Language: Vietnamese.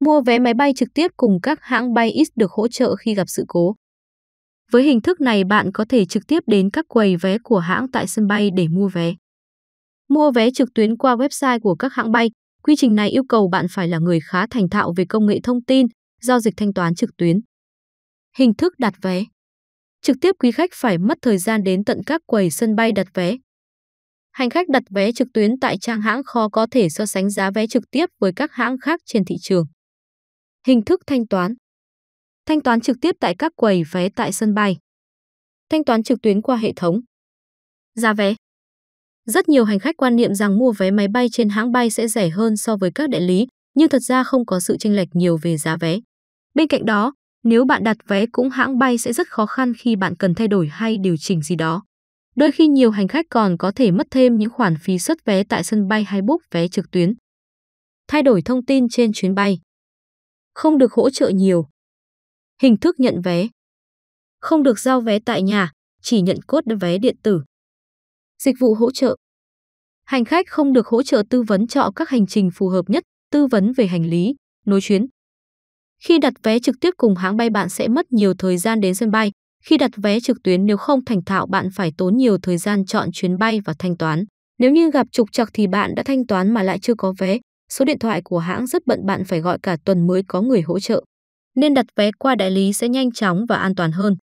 mua vé máy bay trực tiếp cùng các hãng bay ít được hỗ trợ khi gặp sự cố. Với hình thức này bạn có thể trực tiếp đến các quầy vé của hãng tại sân bay để mua vé. Mua vé trực tuyến qua website của các hãng bay, quy trình này yêu cầu bạn phải là người khá thành thạo về công nghệ thông tin, giao dịch thanh toán trực tuyến. Hình thức đặt vé Trực tiếp quý khách phải mất thời gian đến tận các quầy sân bay đặt vé. Hành khách đặt vé trực tuyến tại trang hãng khó có thể so sánh giá vé trực tiếp với các hãng khác trên thị trường. Hình thức thanh toán Thanh toán trực tiếp tại các quầy vé tại sân bay Thanh toán trực tuyến qua hệ thống Giá vé Rất nhiều hành khách quan niệm rằng mua vé máy bay trên hãng bay sẽ rẻ hơn so với các đại lý, nhưng thật ra không có sự chênh lệch nhiều về giá vé. Bên cạnh đó, nếu bạn đặt vé cũng hãng bay sẽ rất khó khăn khi bạn cần thay đổi hay điều chỉnh gì đó. Đôi khi nhiều hành khách còn có thể mất thêm những khoản phí xuất vé tại sân bay hay book vé trực tuyến. Thay đổi thông tin trên chuyến bay không được hỗ trợ nhiều. Hình thức nhận vé Không được giao vé tại nhà, chỉ nhận cốt vé điện tử. Dịch vụ hỗ trợ Hành khách không được hỗ trợ tư vấn chọn các hành trình phù hợp nhất, tư vấn về hành lý, nối chuyến. Khi đặt vé trực tiếp cùng hãng bay bạn sẽ mất nhiều thời gian đến sân bay. Khi đặt vé trực tuyến nếu không thành thạo bạn phải tốn nhiều thời gian chọn chuyến bay và thanh toán. Nếu như gặp trục trặc thì bạn đã thanh toán mà lại chưa có vé, số điện thoại của hãng rất bận bạn phải gọi cả tuần mới có người hỗ trợ. Nên đặt vé qua đại lý sẽ nhanh chóng và an toàn hơn.